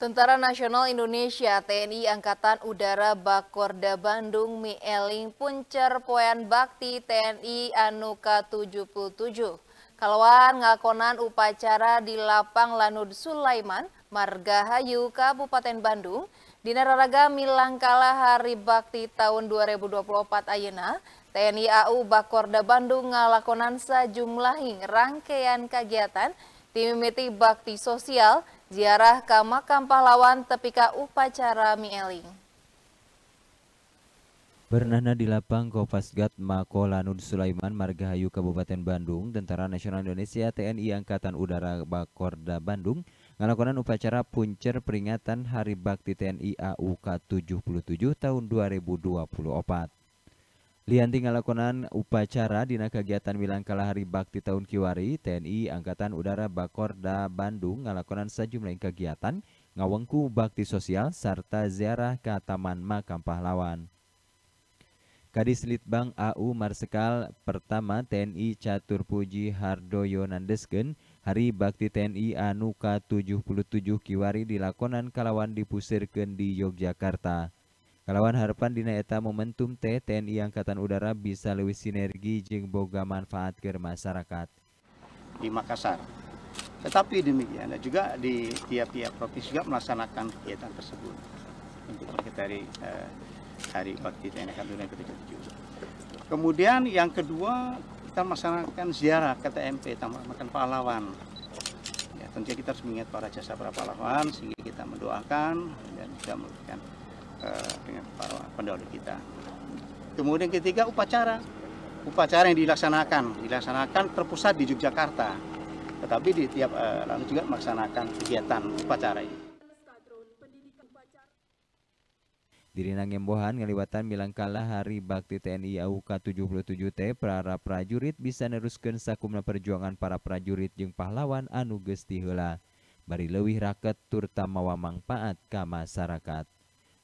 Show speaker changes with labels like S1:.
S1: Tentara Nasional Indonesia TNI Angkatan Udara Bakorda Bandung Mieling Puncer Poyan Bakti TNI Anuka 77. kalauan ngakonan upacara di Lapang Lanud Sulaiman, Margahayu, Kabupaten Bandung, di Naraga Milangkala Hari Bakti tahun 2024 Ayena, TNI AU Bakorda Bandung ngalakonan sejumlah rangkaian kegiatan Tim Mimiti Bakti Sosial ziarah ke makam pahlawan tepika upacara Mieling.
S2: Bernana di lapang Kopasgat Lanud Sulaiman Margahayu Kabupaten Bandung, Tentara Nasional Indonesia TNI Angkatan Udara Bakorda Bandung melakukan upacara puncer peringatan Hari Bakti TNI AUK 77 tahun 2024. Lihan tinggal lakonan upacara dina kegiatan Wilangkala Hari Bakti Tahun Kiwari, TNI Angkatan Udara Bakorda Bandung ngalakonan sejumlah kegiatan ngawengku bakti sosial serta ziarah ke Taman Makam Pahlawan. Kadis Litbang AU Marsekal pertama TNI Catur Puji Hardoyo Nandesgen Hari Bakti TNI Anuka 77 Kiwari dilakonan kalawan dipusirkan di Yogyakarta. Kalawan harapan dina eta momentum teh TNI Angkatan Udara bisa lebih sinergi jeung boga manfaat ke masyarakat.
S3: Di Makassar. Tetapi demikian juga di tiap-tiap provinsi juga melaksanakan kegiatan tersebut untuk mengikuti eh, Hari Bakti TNI Angkatan Udara ke-77. Kemudian yang kedua kita melaksanakan ziarah ke TMP Taman Pahlawan. Ya, tentunya kita harus mengingat para jasa para pahlawan sehingga kita mendoakan dan juga memberikan Eh, dengan para pendahulu kita. Kemudian ketiga upacara. Upacara yang dilaksanakan, dilaksanakan terpusat di Yogyakarta. Tetapi di tiap uh, lalu juga melaksanakan kegiatan upacara ini.
S2: Dirina Ngembohan ngeliwatan bilang kalah hari bakti TNI AUK 77T para prajurit bisa neruskan sakumna perjuangan para prajurit jeng pahlawan anu gesti heula bari lewih raket mawa wamangpaat ka masyarakat.